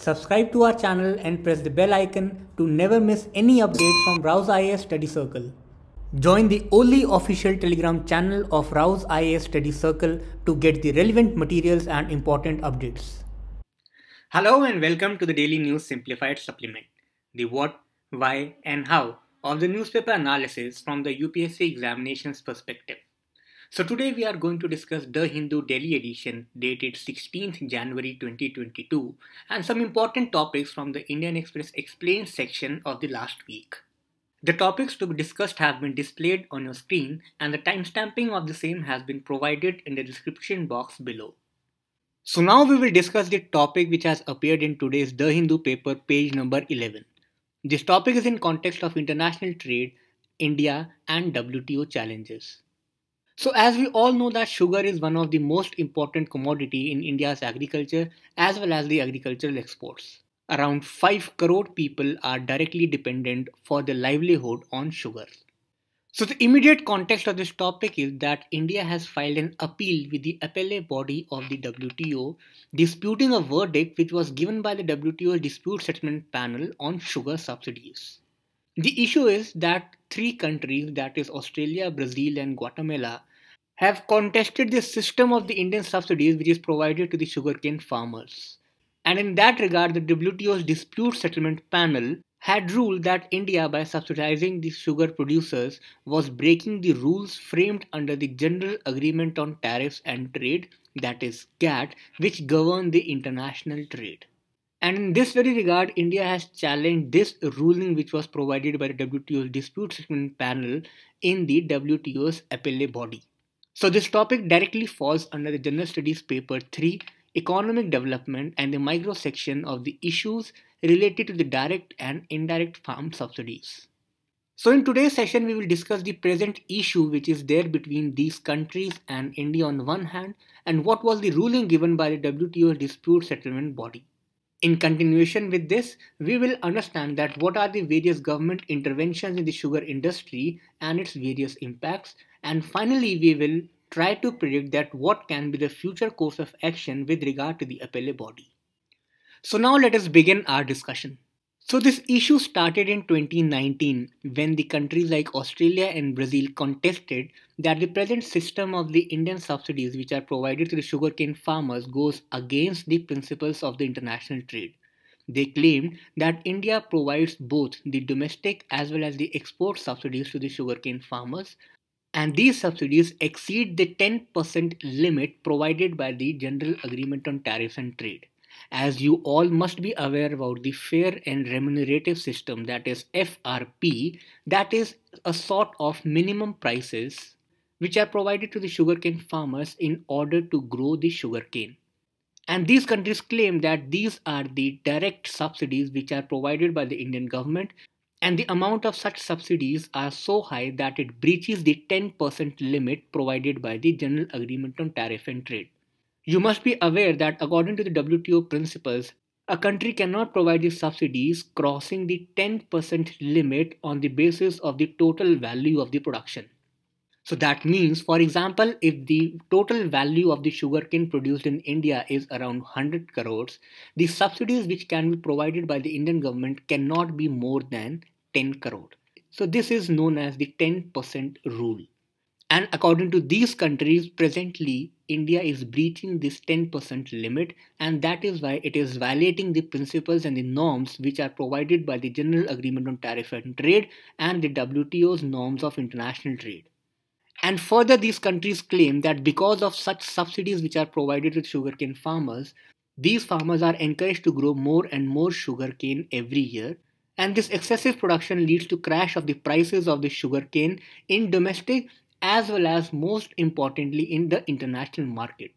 Subscribe to our channel and press the bell icon to never miss any update from Rouse IAS Study Circle. Join the only official Telegram channel of Rouse IAS Study Circle to get the relevant materials and important updates. Hello and welcome to the Daily News Simplified Supplement, the what, why and how of the newspaper analysis from the UPSC examinations perspective. So today we are going to discuss The Hindu Delhi edition dated 16th January 2022 and some important topics from the Indian Express Explains section of the last week. The topics to be discussed have been displayed on your screen and the timestamping of the same has been provided in the description box below. So now we will discuss the topic which has appeared in today's The Hindu paper page number 11. This topic is in context of international trade, India and WTO challenges. So as we all know that sugar is one of the most important commodity in India's agriculture as well as the agricultural exports. Around 5 crore people are directly dependent for their livelihood on sugar. So the immediate context of this topic is that India has filed an appeal with the appellate body of the WTO disputing a verdict which was given by the WTO dispute settlement panel on sugar subsidies. The issue is that three countries that is Australia, Brazil and Guatemala have contested the system of the Indian subsidies which is provided to the sugarcane farmers. And in that regard, the WTO's dispute settlement panel had ruled that India, by subsidizing the sugar producers, was breaking the rules framed under the General Agreement on Tariffs and Trade, that is GATT, which govern the international trade. And in this very regard, India has challenged this ruling which was provided by the WTO's dispute settlement panel in the WTO's appellate body. So this topic directly falls under the General Studies paper 3 Economic Development and the micro section of the issues related to the direct and indirect farm subsidies. So in today's session we will discuss the present issue which is there between these countries and India on one hand and what was the ruling given by the WTO dispute settlement body. In continuation with this, we will understand that what are the various government interventions in the sugar industry and its various impacts. And finally, we will try to predict that what can be the future course of action with regard to the appellate body. So now let us begin our discussion. So, this issue started in 2019 when the countries like Australia and Brazil contested that the present system of the Indian subsidies which are provided to the sugarcane farmers goes against the principles of the international trade. They claimed that India provides both the domestic as well as the export subsidies to the sugarcane farmers, and these subsidies exceed the 10% limit provided by the General Agreement on Tariffs and Trade as you all must be aware about the fair and remunerative system that is FRP that is a sort of minimum prices which are provided to the sugarcane farmers in order to grow the sugarcane and these countries claim that these are the direct subsidies which are provided by the Indian government and the amount of such subsidies are so high that it breaches the 10% limit provided by the General Agreement on Tariff and Trade you must be aware that according to the WTO principles, a country cannot provide these subsidies crossing the 10% limit on the basis of the total value of the production. So that means, for example, if the total value of the sugarcane produced in India is around 100 crores, the subsidies which can be provided by the Indian government cannot be more than 10 crore. So this is known as the 10% rule. And according to these countries, presently India is breaching this 10% limit and that is why it is violating the principles and the norms which are provided by the General Agreement on Tariff and Trade and the WTO's norms of international trade. And further, these countries claim that because of such subsidies which are provided to sugarcane farmers, these farmers are encouraged to grow more and more sugarcane every year. And this excessive production leads to crash of the prices of the sugarcane in domestic as well as most importantly in the international market.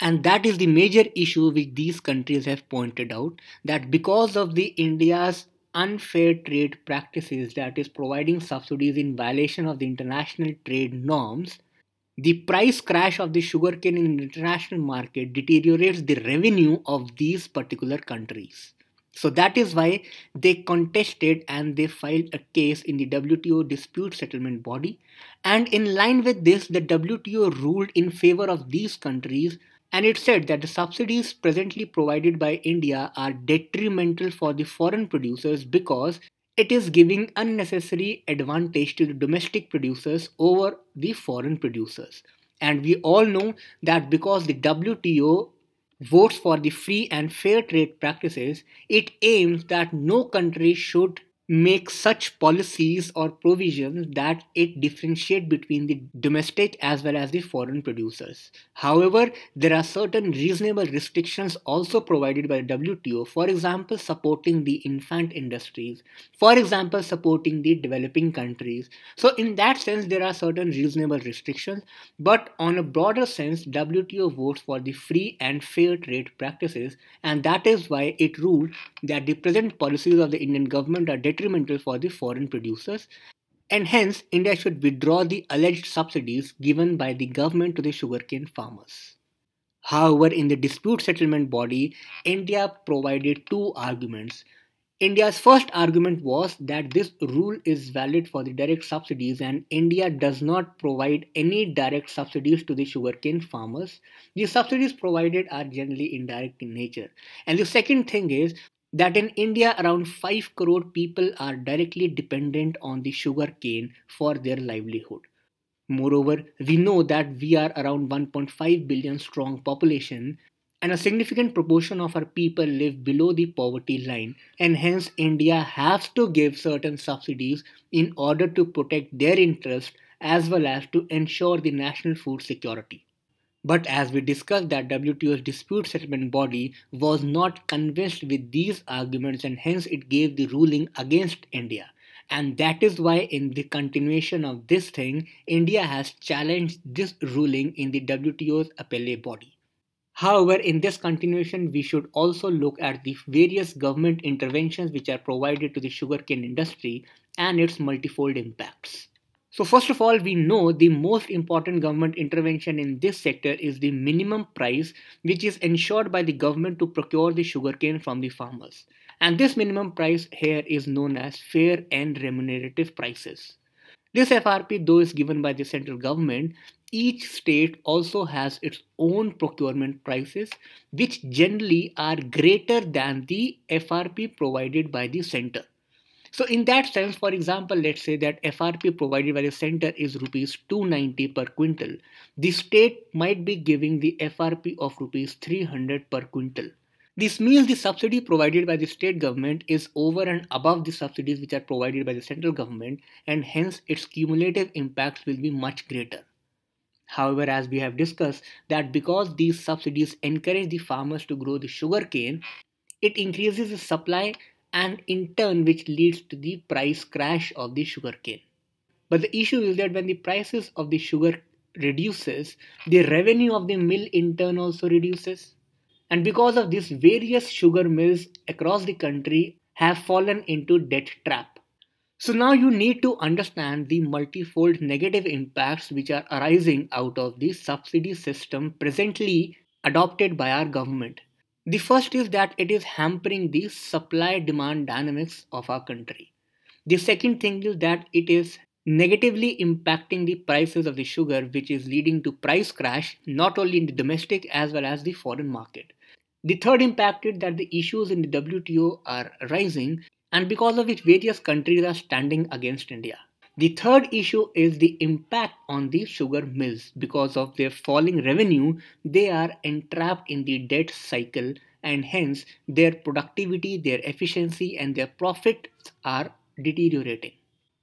And that is the major issue which these countries have pointed out that because of the India's unfair trade practices that is providing subsidies in violation of the international trade norms, the price crash of the sugarcane in the international market deteriorates the revenue of these particular countries. So that is why they contested and they filed a case in the WTO dispute settlement body. And in line with this, the WTO ruled in favor of these countries and it said that the subsidies presently provided by India are detrimental for the foreign producers because it is giving unnecessary advantage to the domestic producers over the foreign producers. And we all know that because the WTO votes for the free and fair trade practices, it aims that no country should make such policies or provisions that it differentiate between the domestic as well as the foreign producers. However, there are certain reasonable restrictions also provided by WTO, for example, supporting the infant industries, for example, supporting the developing countries. So in that sense, there are certain reasonable restrictions, but on a broader sense, WTO votes for the free and fair trade practices, and that is why it ruled that the present policies of the Indian government are detrimental for the foreign producers, and hence India should withdraw the alleged subsidies given by the government to the sugarcane farmers. However, in the dispute settlement body, India provided two arguments. India's first argument was that this rule is valid for the direct subsidies and India does not provide any direct subsidies to the sugarcane farmers. The subsidies provided are generally indirect in nature. And the second thing is that in India, around 5 crore people are directly dependent on the sugar cane for their livelihood. Moreover, we know that we are around 1.5 billion strong population and a significant proportion of our people live below the poverty line and hence India has to give certain subsidies in order to protect their interest as well as to ensure the national food security. But as we discussed that WTO's dispute settlement body was not convinced with these arguments and hence it gave the ruling against India. And that is why in the continuation of this thing, India has challenged this ruling in the WTO's appellate body. However, in this continuation, we should also look at the various government interventions which are provided to the sugarcane industry and its multifold impacts. So first of all, we know the most important government intervention in this sector is the minimum price, which is ensured by the government to procure the sugarcane from the farmers. And this minimum price here is known as fair and remunerative prices. This FRP though is given by the central government, each state also has its own procurement prices which generally are greater than the FRP provided by the center. So in that sense, for example, let's say that FRP provided by the center is rupees 290 per quintal. The state might be giving the FRP of rupees 300 per quintal. This means the subsidy provided by the state government is over and above the subsidies which are provided by the central government and hence its cumulative impacts will be much greater. However, as we have discussed, that because these subsidies encourage the farmers to grow the sugar cane, it increases the supply and in turn which leads to the price crash of the sugarcane. But the issue is that when the prices of the sugar reduces, the revenue of the mill in turn also reduces. And because of this, various sugar mills across the country have fallen into debt trap. So now you need to understand the multifold negative impacts which are arising out of the subsidy system presently adopted by our government. The first is that it is hampering the supply demand dynamics of our country. The second thing is that it is negatively impacting the prices of the sugar, which is leading to price crash not only in the domestic as well as the foreign market. The third impact is that the issues in the WTO are rising and because of which various countries are standing against India. The third issue is the impact on the sugar mills. Because of their falling revenue, they are entrapped in the debt cycle and hence their productivity, their efficiency and their profits are deteriorating.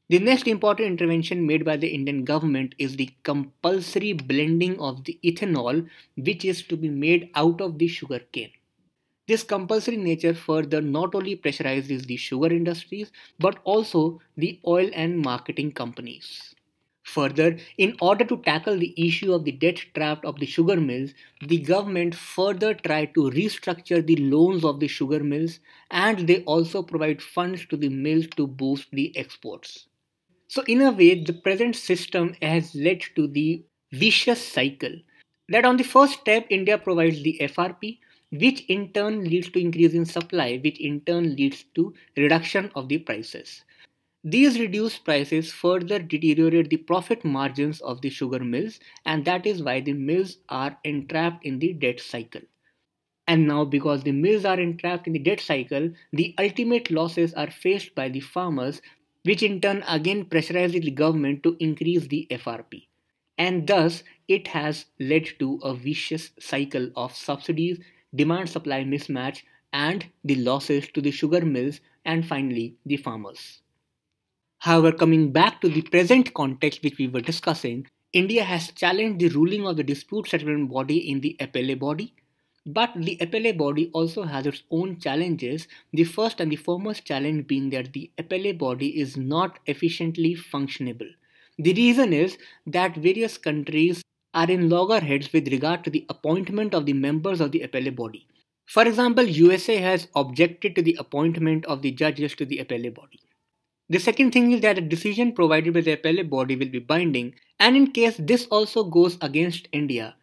The next important intervention made by the Indian government is the compulsory blending of the ethanol which is to be made out of the sugar cane. This compulsory nature further not only pressurizes the sugar industries but also the oil and marketing companies. Further, in order to tackle the issue of the debt trap of the sugar mills, the government further tried to restructure the loans of the sugar mills and they also provide funds to the mills to boost the exports. So, in a way, the present system has led to the vicious cycle that on the first step, India provides the FRP, which in turn leads to increase in supply, which in turn leads to reduction of the prices. These reduced prices further deteriorate the profit margins of the sugar mills and that is why the mills are entrapped in the debt cycle. And now because the mills are entrapped in the debt cycle, the ultimate losses are faced by the farmers which in turn again pressurizes the government to increase the FRP. And thus, it has led to a vicious cycle of subsidies demand supply mismatch, and the losses to the sugar mills and finally the farmers. However, coming back to the present context which we were discussing, India has challenged the ruling of the dispute settlement body in the appellate body. But the appellate body also has its own challenges, the first and the foremost challenge being that the appellate body is not efficiently functionable. The reason is that various countries are in loggerheads with regard to the appointment of the members of the appellate body. For example, USA has objected to the appointment of the judges to the appellate body. The second thing is that a decision provided by the appellate body will be binding, and in case this also goes against India,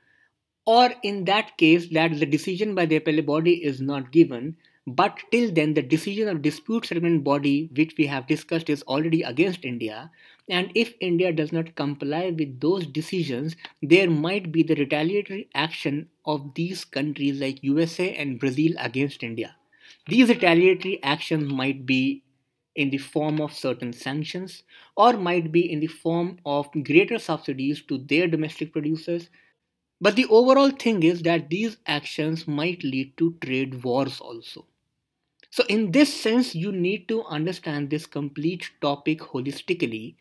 or in that case that the decision by the appellate body is not given, but till then, the decision of dispute settlement body, which we have discussed, is already against India. And if India does not comply with those decisions, there might be the retaliatory action of these countries like USA and Brazil against India. These retaliatory actions might be in the form of certain sanctions or might be in the form of greater subsidies to their domestic producers but the overall thing is that these actions might lead to trade wars also. So, in this sense, you need to understand this complete topic holistically,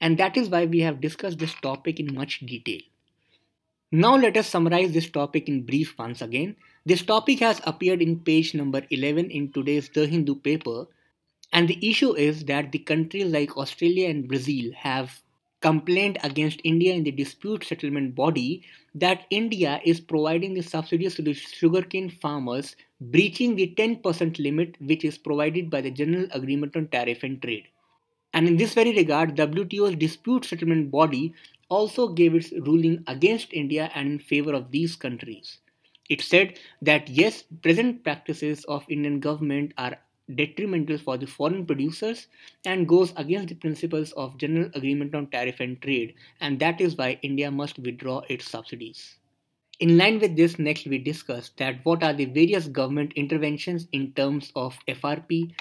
and that is why we have discussed this topic in much detail. Now, let us summarize this topic in brief once again. This topic has appeared in page number 11 in today's The Hindu paper, and the issue is that the countries like Australia and Brazil have complained against India in the dispute settlement body that India is providing the subsidies to the sugarcane farmers, breaching the 10% limit which is provided by the General Agreement on Tariff and Trade. And in this very regard, WTO's dispute settlement body also gave its ruling against India and in favor of these countries. It said that yes, present practices of Indian government are detrimental for the foreign producers and goes against the principles of general agreement on tariff and trade and that is why india must withdraw its subsidies in line with this next we discuss that what are the various government interventions in terms of frp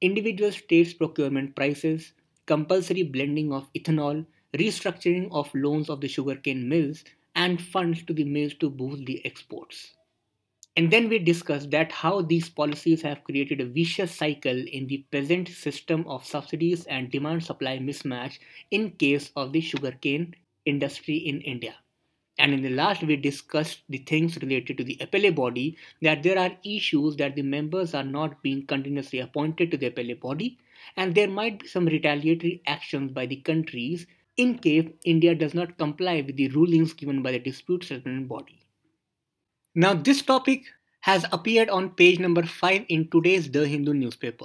individual states procurement prices compulsory blending of ethanol restructuring of loans of the sugarcane mills and funds to the mills to boost the exports and then we discussed that how these policies have created a vicious cycle in the present system of subsidies and demand supply mismatch in case of the sugarcane industry in India. And in the last, we discussed the things related to the appellate body that there are issues that the members are not being continuously appointed to the appellate body, and there might be some retaliatory actions by the countries in case India does not comply with the rulings given by the dispute settlement body. Now, this topic has appeared on page number 5 in today's The Hindu newspaper.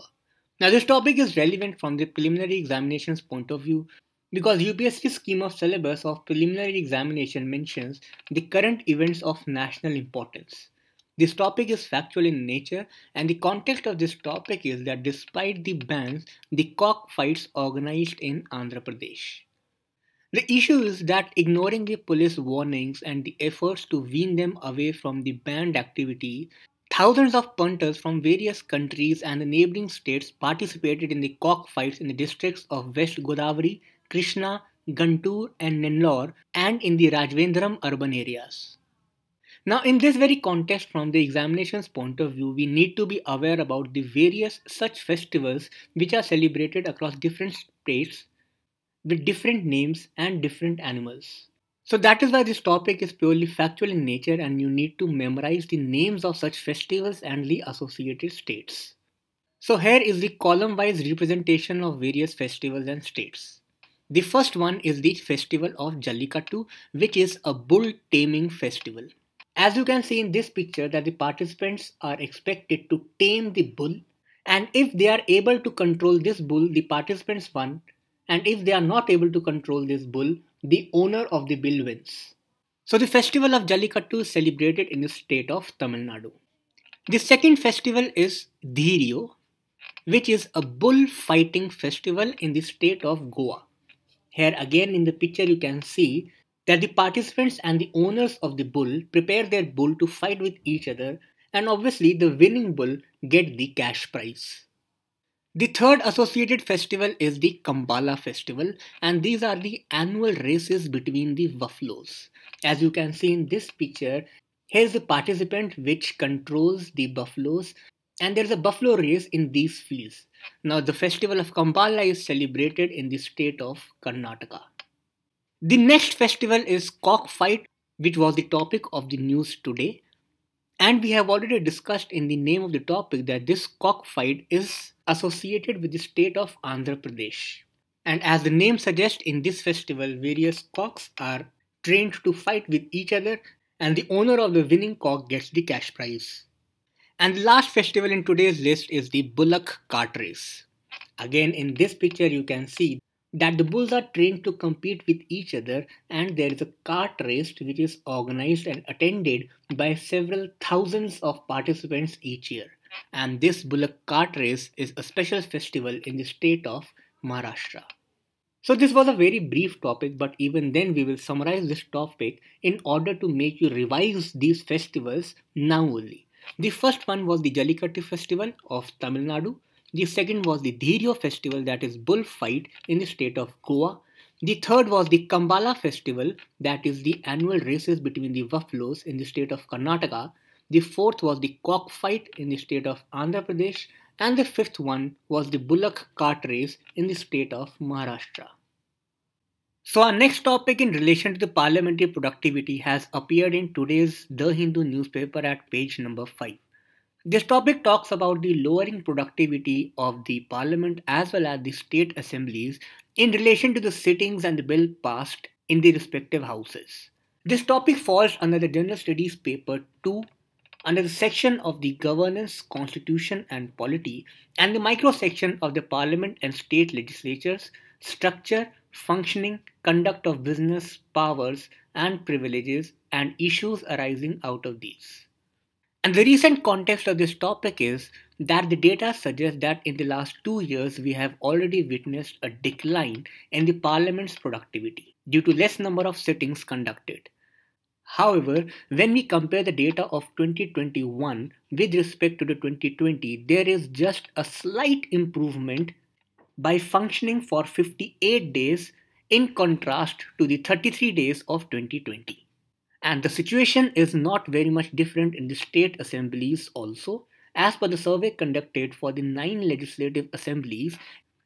Now, this topic is relevant from the preliminary examination's point of view because UPSC scheme of syllabus of preliminary examination mentions the current events of national importance. This topic is factual in nature, and the context of this topic is that despite the bans, the cock fights organized in Andhra Pradesh. The issue is that ignoring the police warnings and the efforts to wean them away from the banned activity, thousands of punters from various countries and the neighboring states participated in the cockfights in the districts of West Godavari, Krishna, Guntur, and Nellore, and in the Rajvendram urban areas. Now, in this very context, from the examination's point of view, we need to be aware about the various such festivals which are celebrated across different states with different names and different animals. So that is why this topic is purely factual in nature and you need to memorize the names of such festivals and the associated states. So here is the column wise representation of various festivals and states. The first one is the festival of Jallikattu which is a bull taming festival. As you can see in this picture that the participants are expected to tame the bull and if they are able to control this bull the participants won and if they are not able to control this bull, the owner of the bull wins. So the festival of Jallikattu is celebrated in the state of Tamil Nadu. The second festival is Dhirio, which is a bullfighting festival in the state of Goa. Here again in the picture you can see that the participants and the owners of the bull prepare their bull to fight with each other and obviously the winning bull get the cash prize. The third associated festival is the Kambala festival and these are the annual races between the buffaloes. As you can see in this picture, here's the participant which controls the buffaloes and there's a buffalo race in these fields. Now the festival of Kambala is celebrated in the state of Karnataka. The next festival is cockfight which was the topic of the news today. And we have already discussed in the name of the topic that this cockfight is associated with the state of Andhra Pradesh. And as the name suggests, in this festival, various cocks are trained to fight with each other, and the owner of the winning cock gets the cash prize. And the last festival in today's list is the Bullock Cart Race. Again, in this picture, you can see that the bulls are trained to compete with each other and there is a cart race which is organized and attended by several thousands of participants each year and this bullock cart race is a special festival in the state of Maharashtra. So this was a very brief topic but even then we will summarize this topic in order to make you revise these festivals now only. The first one was the Jallikattu festival of Tamil Nadu the second was the Dhiryo festival that is bullfight in the state of Goa. The third was the Kambala festival that is the annual races between the buffaloes in the state of Karnataka. The fourth was the cockfight in the state of Andhra Pradesh and the fifth one was the bullock cart race in the state of Maharashtra. So our next topic in relation to the parliamentary productivity has appeared in today's The Hindu newspaper at page number 5. This topic talks about the lowering productivity of the parliament as well as the state assemblies in relation to the sittings and the bill passed in the respective houses. This topic falls under the General Studies paper 2 under the section of the governance, constitution and polity and the micro section of the parliament and state legislatures, structure, functioning, conduct of business, powers and privileges and issues arising out of these. And the recent context of this topic is that the data suggests that in the last two years we have already witnessed a decline in the parliament's productivity due to less number of sittings conducted. However, when we compare the data of 2021 with respect to the 2020, there is just a slight improvement by functioning for 58 days in contrast to the 33 days of 2020. And the situation is not very much different in the state assemblies also, as per the survey conducted for the nine legislative assemblies,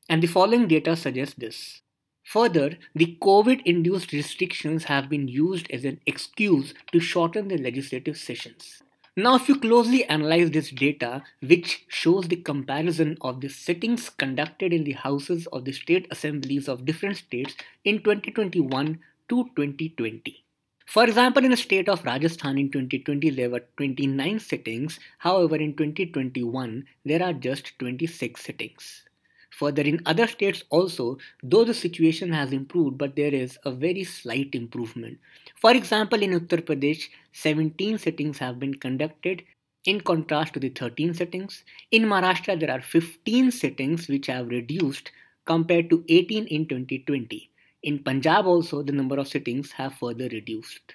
and the following data suggests this. Further, the COVID induced restrictions have been used as an excuse to shorten the legislative sessions. Now, if you closely analyze this data, which shows the comparison of the sittings conducted in the houses of the state assemblies of different states in 2021 to 2020. For example, in the state of Rajasthan in 2020, there were 29 sittings. However, in 2021, there are just 26 sittings. Further, in other states also, though the situation has improved, but there is a very slight improvement. For example, in Uttar Pradesh, 17 sittings have been conducted in contrast to the 13 sittings. In Maharashtra, there are 15 sittings which have reduced compared to 18 in 2020. In Punjab also, the number of sittings have further reduced.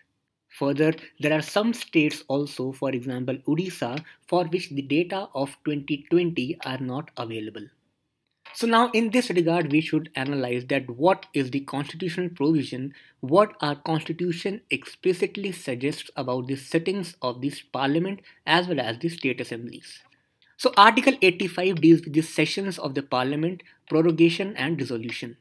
Further, there are some states also, for example Odisha, for which the data of 2020 are not available. So now in this regard, we should analyze that what is the constitutional provision, what our constitution explicitly suggests about the settings of this parliament as well as the state assemblies. So Article 85 deals with the sessions of the parliament, prorogation and dissolution.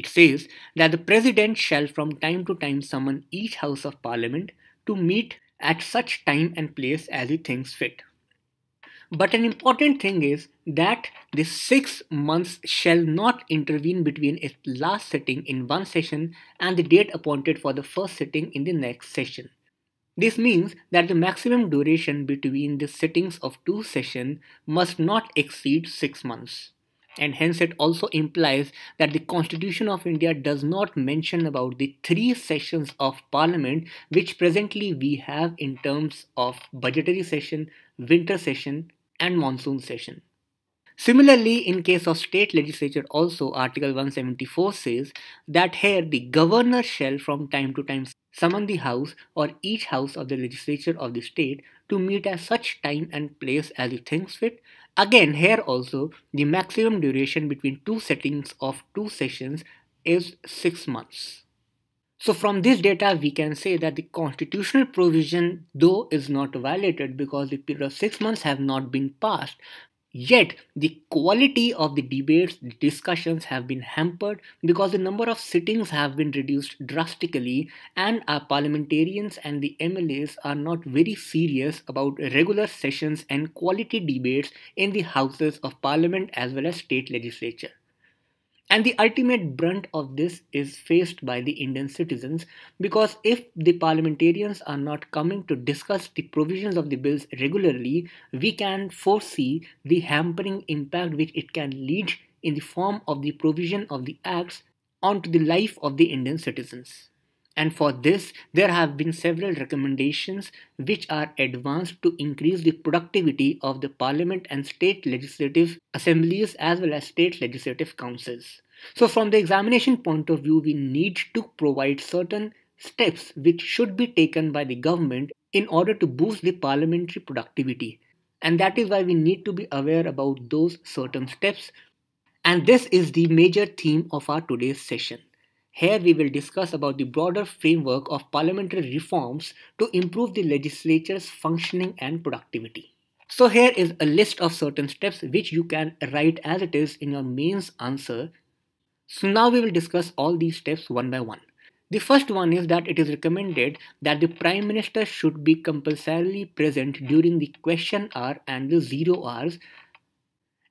It says that the President shall from time to time summon each House of Parliament to meet at such time and place as he thinks fit. But an important thing is that the six months shall not intervene between its last sitting in one session and the date appointed for the first sitting in the next session. This means that the maximum duration between the sittings of two sessions must not exceed six months and hence it also implies that the Constitution of India does not mention about the three sessions of Parliament which presently we have in terms of budgetary session, winter session and monsoon session. Similarly, in case of state legislature also, Article 174 says that here the governor shall from time to time summon the house or each house of the legislature of the state to meet at such time and place as he thinks fit Again, here also the maximum duration between two settings of two sessions is 6 months. So from this data we can say that the constitutional provision though is not violated because the period of 6 months have not been passed Yet, the quality of the debates, the discussions have been hampered because the number of sittings have been reduced drastically, and our parliamentarians and the MLAs are not very serious about regular sessions and quality debates in the Houses of Parliament as well as state legislature. And the ultimate brunt of this is faced by the Indian citizens because if the parliamentarians are not coming to discuss the provisions of the bills regularly, we can foresee the hampering impact which it can lead in the form of the provision of the acts onto the life of the Indian citizens and for this there have been several recommendations which are advanced to increase the productivity of the parliament and state legislative assemblies as well as state legislative councils. So from the examination point of view we need to provide certain steps which should be taken by the government in order to boost the parliamentary productivity and that is why we need to be aware about those certain steps and this is the major theme of our today's session. Here we will discuss about the broader framework of parliamentary reforms to improve the legislature's functioning and productivity. So here is a list of certain steps which you can write as it is in your mains answer. So now we will discuss all these steps one by one. The first one is that it is recommended that the Prime Minister should be compulsorily present during the question hour and the zero hours.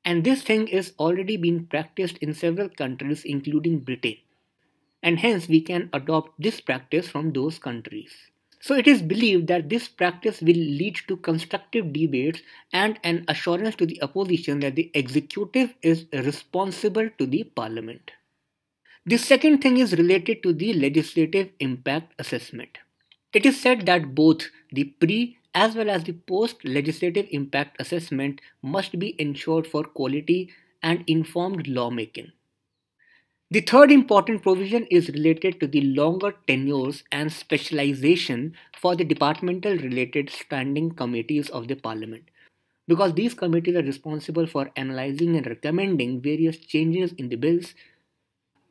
And this thing is already being practiced in several countries including Britain and hence we can adopt this practice from those countries. So it is believed that this practice will lead to constructive debates and an assurance to the opposition that the executive is responsible to the parliament. The second thing is related to the legislative impact assessment. It is said that both the pre as well as the post legislative impact assessment must be ensured for quality and informed lawmaking. The third important provision is related to the longer tenures and specialization for the departmental related standing committees of the parliament because these committees are responsible for analyzing and recommending various changes in the bills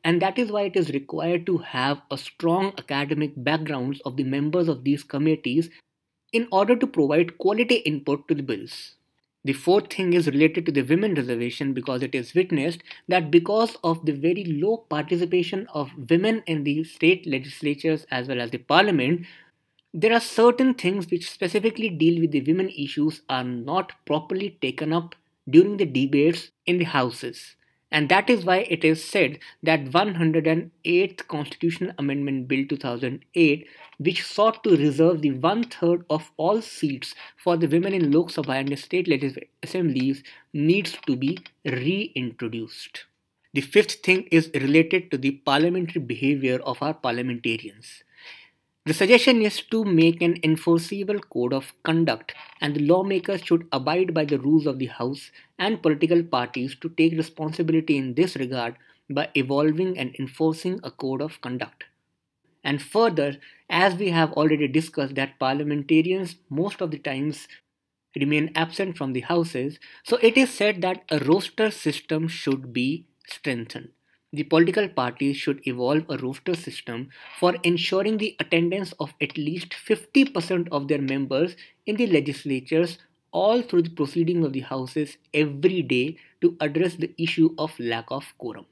and that is why it is required to have a strong academic backgrounds of the members of these committees in order to provide quality input to the bills. The fourth thing is related to the women reservation because it is witnessed that because of the very low participation of women in the state legislatures as well as the parliament, there are certain things which specifically deal with the women issues are not properly taken up during the debates in the houses. And that is why it is said that 108th Constitutional Amendment Bill 2008, which sought to reserve the one third of all seats for the women in Lok Sabha and the state legislative assemblies, needs to be reintroduced. The fifth thing is related to the parliamentary behavior of our parliamentarians. The suggestion is to make an enforceable code of conduct, and the lawmakers should abide by the rules of the House and political parties to take responsibility in this regard by evolving and enforcing a code of conduct. And further, as we have already discussed, that parliamentarians most of the times remain absent from the houses, so it is said that a roster system should be strengthened. The political parties should evolve a rooster system for ensuring the attendance of at least 50% of their members in the legislatures all through the proceedings of the houses every day to address the issue of lack of quorum.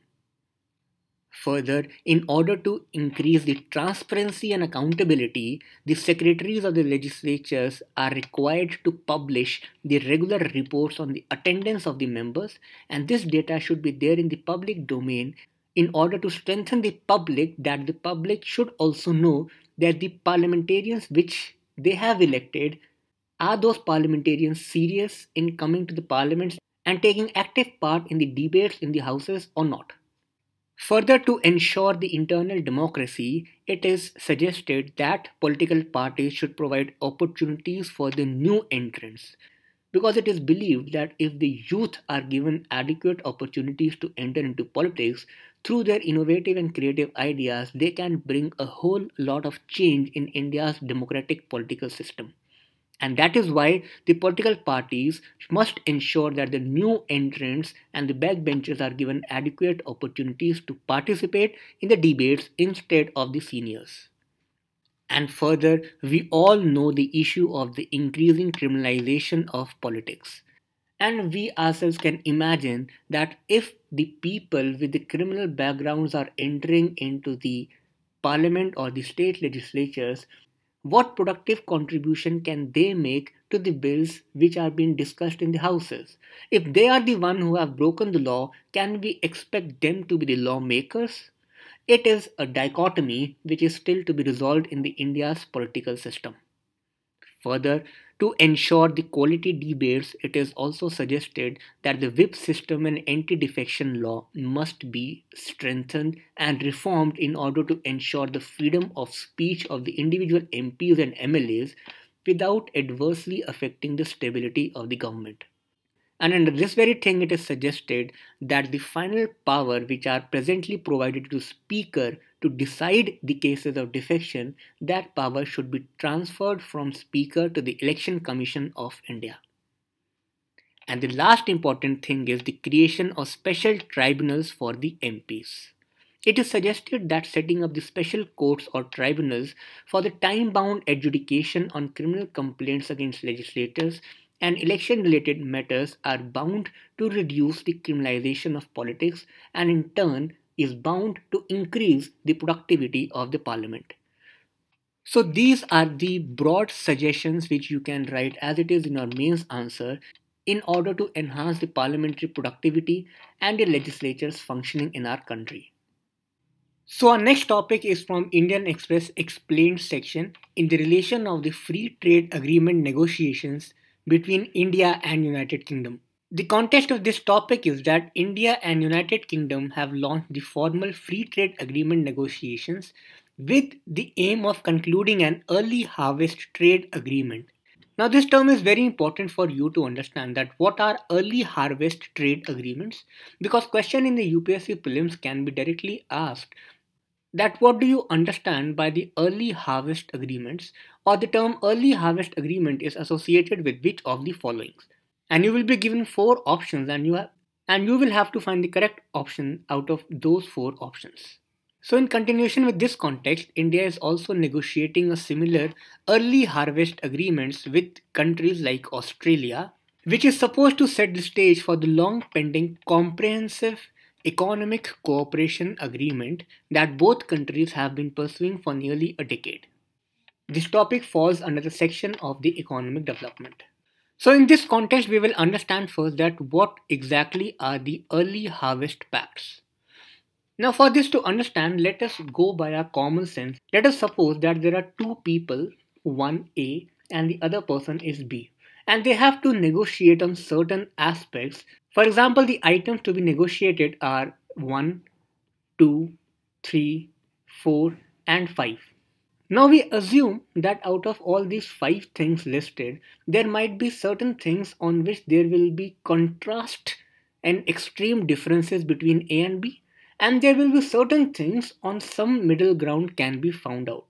Further, in order to increase the transparency and accountability, the secretaries of the legislatures are required to publish the regular reports on the attendance of the members, and this data should be there in the public domain in order to strengthen the public that the public should also know that the parliamentarians which they have elected are those parliamentarians serious in coming to the parliaments and taking active part in the debates in the houses or not. Further, to ensure the internal democracy, it is suggested that political parties should provide opportunities for the new entrants because it is believed that if the youth are given adequate opportunities to enter into politics through their innovative and creative ideas, they can bring a whole lot of change in India's democratic political system. And that is why the political parties must ensure that the new entrants and the backbenchers are given adequate opportunities to participate in the debates instead of the seniors. And further, we all know the issue of the increasing criminalization of politics. And we ourselves can imagine that if the people with the criminal backgrounds are entering into the parliament or the state legislatures, what productive contribution can they make to the bills which are being discussed in the houses? If they are the one who have broken the law, can we expect them to be the lawmakers? It is a dichotomy which is still to be resolved in the India's political system. Further, to ensure the quality debates, it is also suggested that the whip system and anti-defection law must be strengthened and reformed in order to ensure the freedom of speech of the individual MPs and MLAs without adversely affecting the stability of the government. And under this very thing, it is suggested that the final power which are presently provided to Speaker to decide the cases of defection, that power should be transferred from Speaker to the Election Commission of India. And the last important thing is the creation of special tribunals for the MPs. It is suggested that setting up the special courts or tribunals for the time bound adjudication on criminal complaints against legislators and election related matters are bound to reduce the criminalization of politics and in turn is bound to increase the productivity of the parliament. So these are the broad suggestions which you can write as it is in our mains answer in order to enhance the parliamentary productivity and the legislature's functioning in our country. So our next topic is from Indian Express explained section in the relation of the free trade agreement negotiations between India and United Kingdom. The context of this topic is that India and United Kingdom have launched the formal free trade agreement negotiations with the aim of concluding an early harvest trade agreement. Now this term is very important for you to understand that what are early harvest trade agreements because question in the UPSC prelims can be directly asked that what do you understand by the early harvest agreements or the term early harvest agreement is associated with which of the followings and you will be given four options and you have and you will have to find the correct option out of those four options. So in continuation with this context, India is also negotiating a similar early harvest agreements with countries like Australia, which is supposed to set the stage for the long pending comprehensive economic cooperation agreement that both countries have been pursuing for nearly a decade. This topic falls under the section of the economic development. So in this context, we will understand first that what exactly are the early harvest packs? Now for this to understand, let us go by our common sense. Let us suppose that there are two people, one A and the other person is B. And they have to negotiate on certain aspects. For example, the items to be negotiated are 1, 2, 3, 4 and 5. Now we assume that out of all these five things listed, there might be certain things on which there will be contrast and extreme differences between A and B, and there will be certain things on some middle ground can be found out.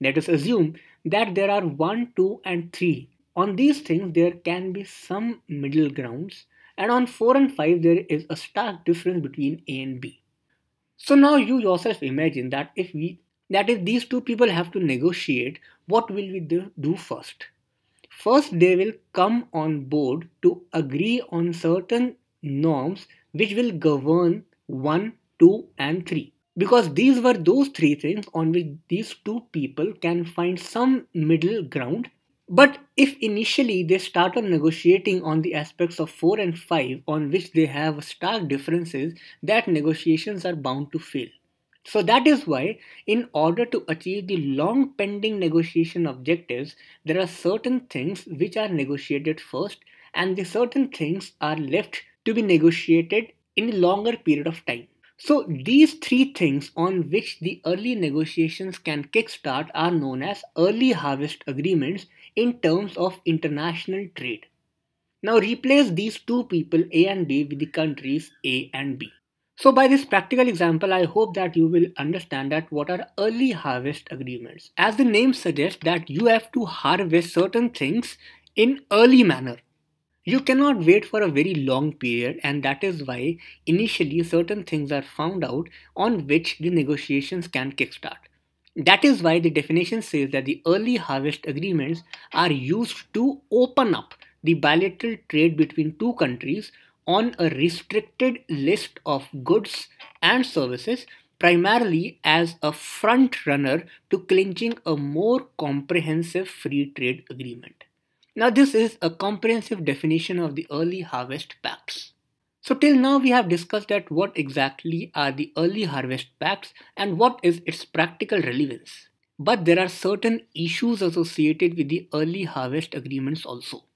Let us assume that there are 1, 2 and 3. On these things there can be some middle grounds and on 4 and 5 there is a stark difference between A and B. So now you yourself imagine that if we that is, these two people have to negotiate what will we do first. First, they will come on board to agree on certain norms which will govern 1, 2 and 3. Because these were those three things on which these two people can find some middle ground but if initially they start on negotiating on the aspects of 4 and 5 on which they have stark differences, that negotiations are bound to fail. So that is why, in order to achieve the long pending negotiation objectives, there are certain things which are negotiated first and the certain things are left to be negotiated in a longer period of time. So these three things on which the early negotiations can kickstart are known as early harvest agreements in terms of international trade. Now replace these two people A and B with the countries A and B. So by this practical example, I hope that you will understand that what are early harvest agreements. As the name suggests that you have to harvest certain things in early manner. You cannot wait for a very long period and that is why initially certain things are found out on which the negotiations can kickstart. That is why the definition says that the early harvest agreements are used to open up the bilateral trade between two countries on a restricted list of goods and services primarily as a front runner to clinching a more comprehensive free trade agreement. Now, this is a comprehensive definition of the early harvest pacts. So, till now, we have discussed that what exactly are the early harvest pacts and what is its practical relevance. But there are certain issues associated with the early harvest agreements also.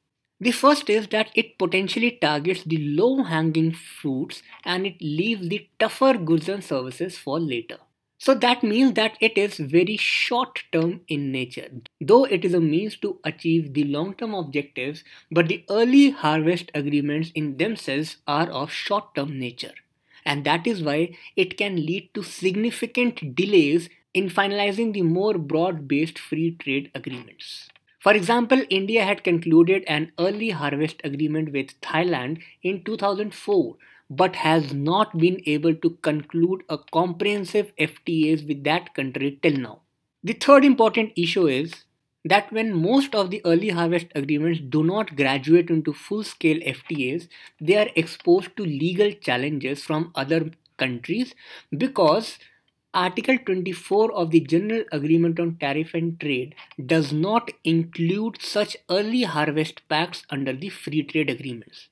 The first is that it potentially targets the low-hanging fruits and it leaves the tougher goods and services for later. So that means that it is very short term in nature, though it is a means to achieve the long term objectives, but the early harvest agreements in themselves are of short term nature. And that is why it can lead to significant delays in finalizing the more broad based free trade agreements. For example, India had concluded an early harvest agreement with Thailand in 2004 but has not been able to conclude a comprehensive FTAs with that country till now. The third important issue is that when most of the early harvest agreements do not graduate into full-scale FTAs, they are exposed to legal challenges from other countries because Article 24 of the General Agreement on Tariff and Trade does not include such early harvest packs under the free trade agreements.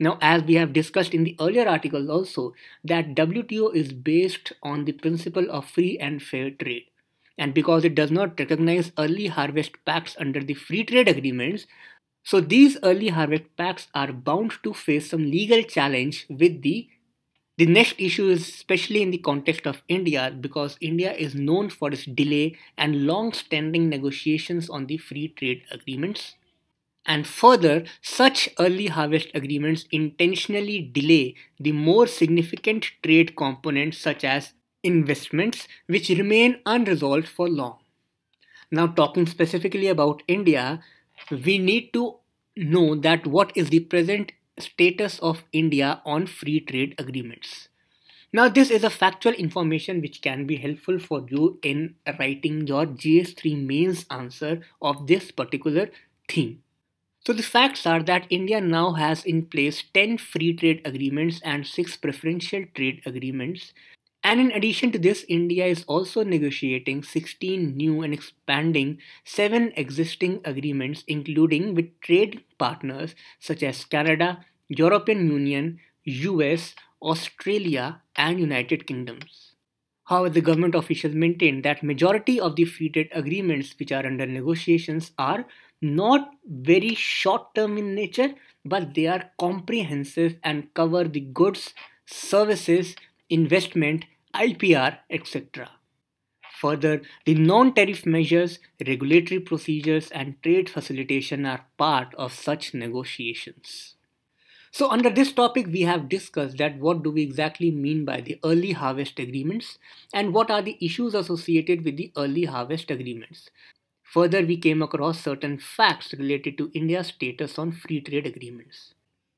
Now, as we have discussed in the earlier articles also, that WTO is based on the principle of free and fair trade. And because it does not recognize early harvest packs under the free trade agreements, so these early harvest packs are bound to face some legal challenge with the the next issue is especially in the context of India because India is known for its delay and long standing negotiations on the free trade agreements. And further, such early harvest agreements intentionally delay the more significant trade components such as investments, which remain unresolved for long. Now, talking specifically about India, we need to know that what is the present status of India on free trade agreements. Now this is a factual information which can be helpful for you in writing your GS3 mains answer of this particular theme. So the facts are that India now has in place 10 free trade agreements and 6 preferential trade agreements and in addition to this, India is also negotiating 16 new and expanding 7 existing agreements, including with trade partners such as Canada, European Union, US, Australia, and United Kingdoms. However, the government officials maintain that majority of the free trade agreements which are under negotiations are not very short term in nature, but they are comprehensive and cover the goods, services, investment, IPR, etc. Further, the non tariff measures, regulatory procedures, and trade facilitation are part of such negotiations. So, under this topic, we have discussed that what do we exactly mean by the early harvest agreements and what are the issues associated with the early harvest agreements. Further, we came across certain facts related to India's status on free trade agreements.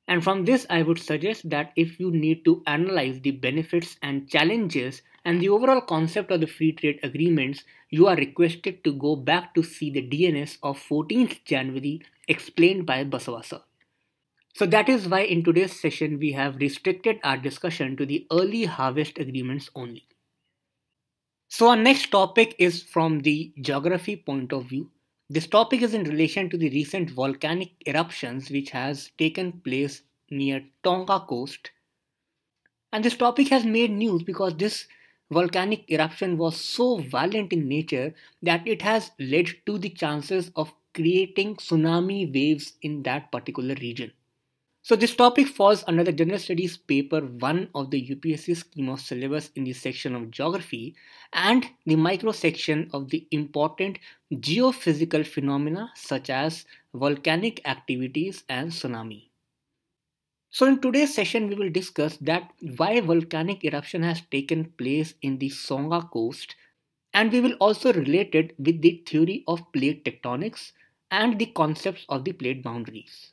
And from this, I would suggest that if you need to analyze the benefits and challenges and the overall concept of the free trade agreements, you are requested to go back to see the DNS of 14th January explained by Basavasa. So that is why in today's session we have restricted our discussion to the early harvest agreements only. So our next topic is from the geography point of view this topic is in relation to the recent volcanic eruptions which has taken place near Tonga coast. And this topic has made news because this volcanic eruption was so violent in nature that it has led to the chances of creating tsunami waves in that particular region. So this topic falls under the General Studies paper 1 of the UPSC scheme of syllabus in the section of Geography and the micro section of the important geophysical phenomena such as volcanic activities and tsunami. So in today's session we will discuss that why volcanic eruption has taken place in the Songa coast and we will also relate it with the theory of plate tectonics and the concepts of the plate boundaries.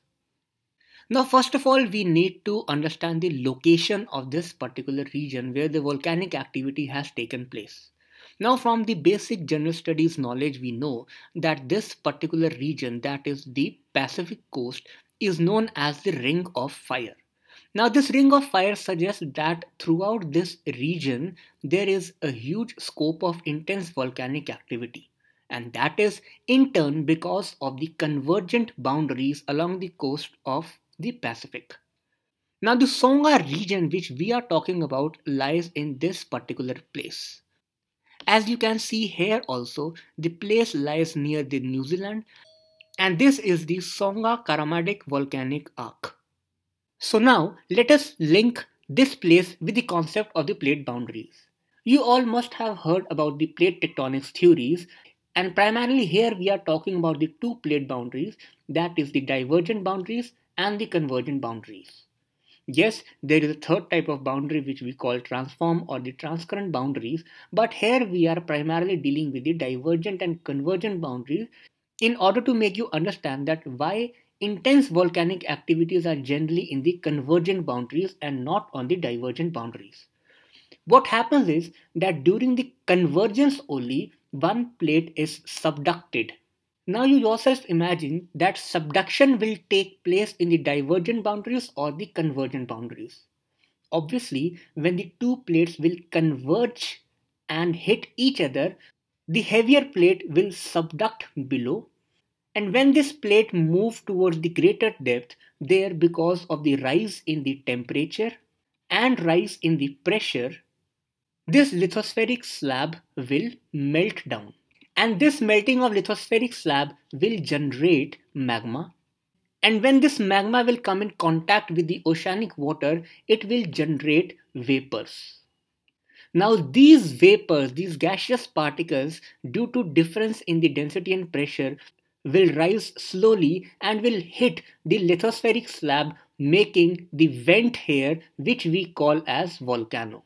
Now, first of all, we need to understand the location of this particular region where the volcanic activity has taken place. Now, from the basic general studies knowledge, we know that this particular region, that is the Pacific coast, is known as the Ring of Fire. Now, this Ring of Fire suggests that throughout this region, there is a huge scope of intense volcanic activity and that is in turn because of the convergent boundaries along the coast of the Pacific. Now, the Songa region which we are talking about lies in this particular place. As you can see here also, the place lies near the New Zealand and this is the Songa Karamadic volcanic arc. So now, let us link this place with the concept of the plate boundaries. You all must have heard about the plate tectonics theories and primarily here we are talking about the two plate boundaries that is the divergent boundaries and the convergent boundaries. Yes, there is a third type of boundary which we call transform or the transcurrent boundaries, but here we are primarily dealing with the divergent and convergent boundaries in order to make you understand that why intense volcanic activities are generally in the convergent boundaries and not on the divergent boundaries. What happens is that during the convergence only, one plate is subducted now you yourself imagine that subduction will take place in the divergent boundaries or the convergent boundaries. Obviously, when the two plates will converge and hit each other, the heavier plate will subduct below and when this plate moves towards the greater depth there because of the rise in the temperature and rise in the pressure this lithospheric slab will melt down and this melting of lithospheric slab will generate magma. And when this magma will come in contact with the oceanic water, it will generate vapors. Now these vapors, these gaseous particles, due to difference in the density and pressure, will rise slowly and will hit the lithospheric slab making the vent here which we call as volcano.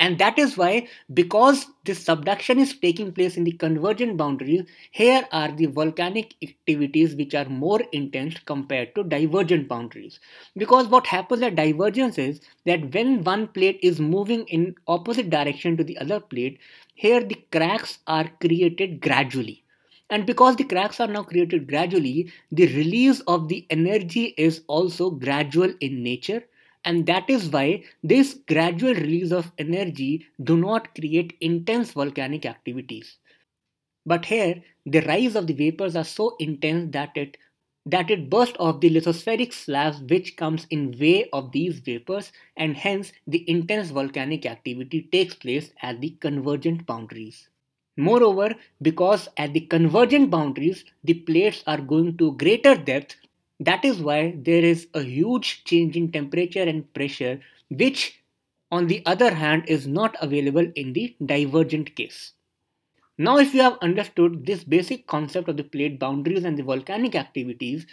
And that is why, because this subduction is taking place in the convergent boundaries, here are the volcanic activities which are more intense compared to divergent boundaries. Because what happens at divergence is that when one plate is moving in opposite direction to the other plate, here the cracks are created gradually. And because the cracks are now created gradually, the release of the energy is also gradual in nature and that is why this gradual release of energy do not create intense volcanic activities but here the rise of the vapors are so intense that it that it bursts off the lithospheric slabs which comes in way of these vapors and hence the intense volcanic activity takes place at the convergent boundaries. Moreover, because at the convergent boundaries the plates are going to greater depth that is why there is a huge change in temperature and pressure, which on the other hand is not available in the divergent case. Now if you have understood this basic concept of the plate boundaries and the volcanic activities,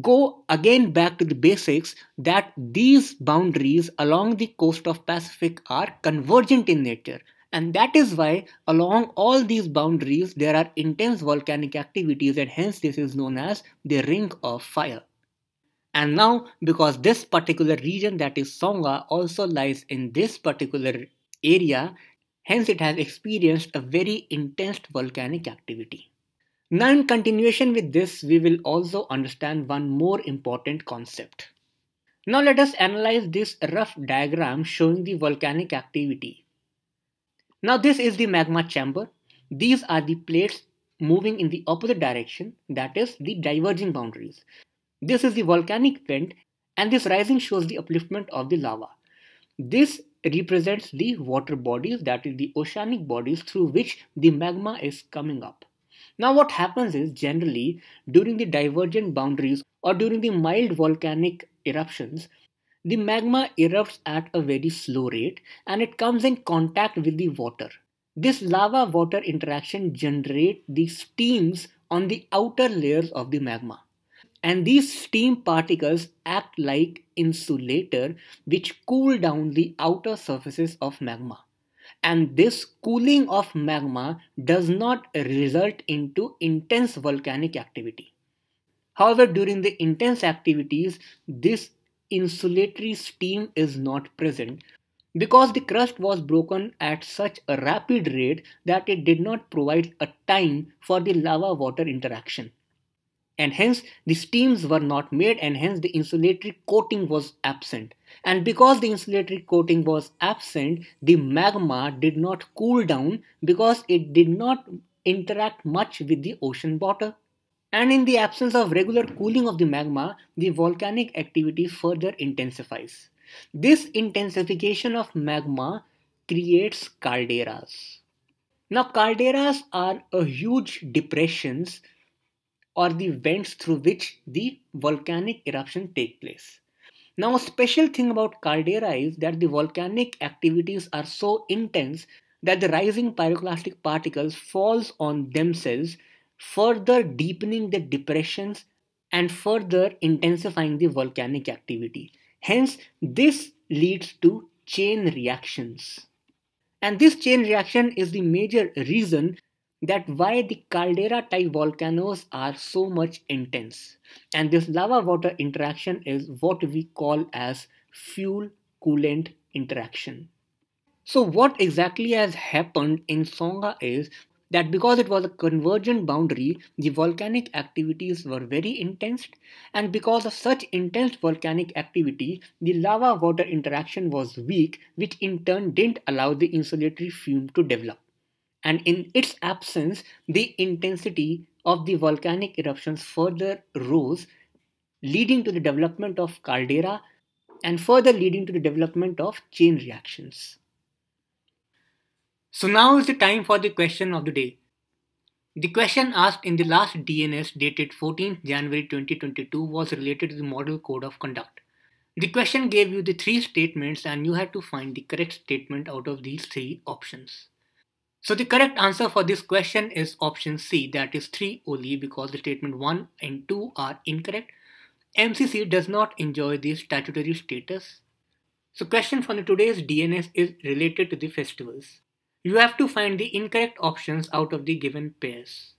go again back to the basics that these boundaries along the coast of Pacific are convergent in nature and that is why along all these boundaries there are intense volcanic activities and hence this is known as the Ring of Fire. And now because this particular region that is Songa also lies in this particular area, hence it has experienced a very intense volcanic activity. Now in continuation with this, we will also understand one more important concept. Now let us analyze this rough diagram showing the volcanic activity. Now this is the magma chamber. These are the plates moving in the opposite direction, that is the diverging boundaries. This is the volcanic vent and this rising shows the upliftment of the lava. This represents the water bodies, that is the oceanic bodies through which the magma is coming up. Now what happens is generally during the divergent boundaries or during the mild volcanic eruptions, the magma erupts at a very slow rate and it comes in contact with the water. This lava water interaction generates the steams on the outer layers of the magma. And these steam particles act like insulator which cool down the outer surfaces of magma. And this cooling of magma does not result into intense volcanic activity. However, during the intense activities, this insulatory steam is not present because the crust was broken at such a rapid rate that it did not provide a time for the lava water interaction. And hence, the steams were not made, and hence the insulatory coating was absent. And because the insulatory coating was absent, the magma did not cool down because it did not interact much with the ocean water and in the absence of regular cooling of the magma, the volcanic activity further intensifies. This intensification of magma creates calderas. Now, calderas are a huge depressions or the vents through which the volcanic eruption take place. Now, a special thing about caldera is that the volcanic activities are so intense that the rising pyroclastic particles falls on themselves further deepening the depressions and further intensifying the volcanic activity. Hence, this leads to chain reactions. And this chain reaction is the major reason that why the caldera type volcanoes are so much intense. And this lava water interaction is what we call as fuel coolant interaction. So what exactly has happened in Songa is that because it was a convergent boundary, the volcanic activities were very intense, and because of such intense volcanic activity, the lava water interaction was weak, which in turn didn't allow the insulatory fume to develop. And in its absence, the intensity of the volcanic eruptions further rose, leading to the development of caldera and further leading to the development of chain reactions. So now is the time for the question of the day. The question asked in the last DNS dated 14th January 2022 was related to the model code of conduct. The question gave you the three statements and you had to find the correct statement out of these three options. So the correct answer for this question is option C that is 3 only because the statement 1 and 2 are incorrect. MCC does not enjoy the statutory status. So question from today's DNS is related to the festivals. You have to find the incorrect options out of the given pairs.